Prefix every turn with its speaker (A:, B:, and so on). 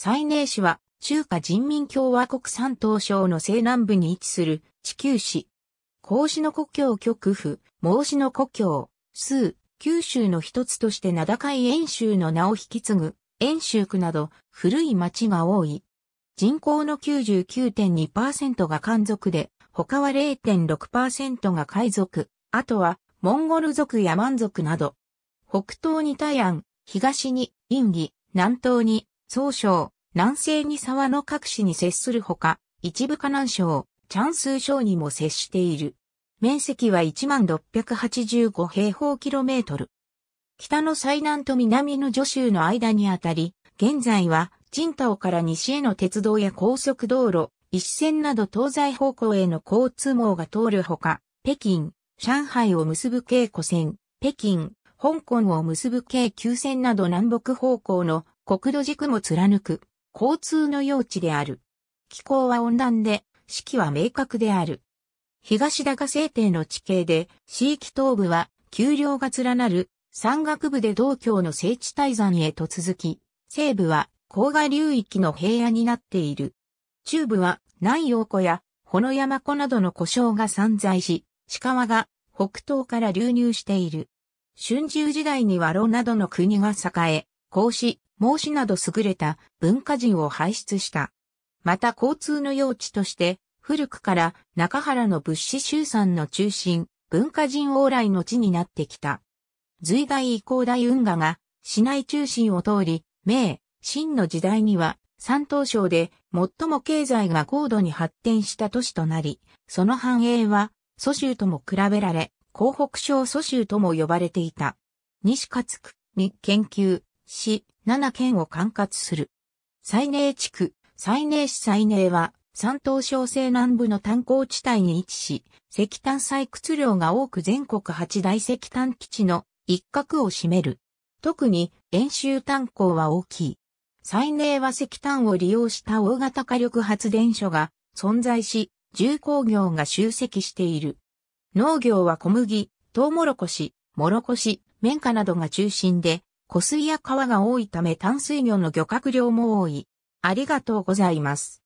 A: 西寧市は中華人民共和国山東省の西南部に位置する地球市。孔子の故郷極府、孟子の故郷、数、九州の一つとして名高い遠州の名を引き継ぐ、遠州区など古い町が多い。人口の99.2%が漢族で、他は0.6%が海族、あとはモンゴル族や満族など。北東に大安、東に陰ン南東に総省、南西に沢の各市に接するほか、一部河南省、チャンスー省にも接している。面積は1685平方キロメートル。北の最南と南の助州の間にあたり、現在は、チンから西への鉄道や高速道路、一線など東西方向への交通網が通るほか、北京、上海を結ぶ京湖線、北京、香港を結ぶ京急線など南北方向の国土軸も貫く交通の用地である。気候は温暖で、四季は明確である。東高制定の地形で、地域東部は、丘陵が連なる、山岳部で道教の聖地泰山へと続き、西部は、甲賀流域の平野になっている。中部は、南洋湖や、ほの山湖などの湖沼が散在し、鹿川が、北東から流入している。春秋時代に和老などの国が栄え、孔子、孟子など優れた文化人を輩出した。また交通の用地として、古くから中原の物資集散の中心、文化人往来の地になってきた。随外以降大運河が市内中心を通り、明、清の時代には山東省で最も経済が高度に発展した都市となり、その繁栄は蘇州とも比べられ、広北省蘇州とも呼ばれていた。西勝区に研究、市、7県を管轄する。西寧地区、西寧市西寧は、山東省西南部の炭鉱地帯に位置し、石炭採掘量が多く全国八大石炭基地の一角を占める。特に、円州炭鉱は大きい。西寧は石炭を利用した大型火力発電所が存在し、重工業が集積している。農業は小麦、トウモロコシ、モロコシ、綿花などが中心で、湖水や川が多いため淡水魚の漁獲量も多い。ありがとうございます。